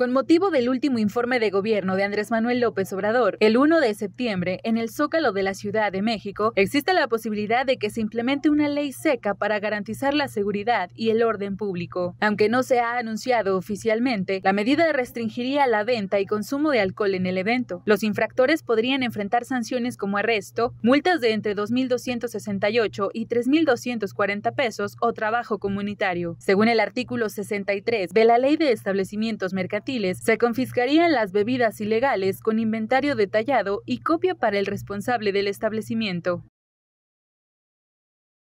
Con motivo del último informe de gobierno de Andrés Manuel López Obrador, el 1 de septiembre, en el Zócalo de la Ciudad de México, existe la posibilidad de que se implemente una ley seca para garantizar la seguridad y el orden público. Aunque no se ha anunciado oficialmente, la medida restringiría la venta y consumo de alcohol en el evento. Los infractores podrían enfrentar sanciones como arresto, multas de entre 2.268 y 3.240 pesos o trabajo comunitario. Según el artículo 63 de la Ley de Establecimientos Mercantiles, se confiscarían las bebidas ilegales con inventario detallado y copia para el responsable del establecimiento.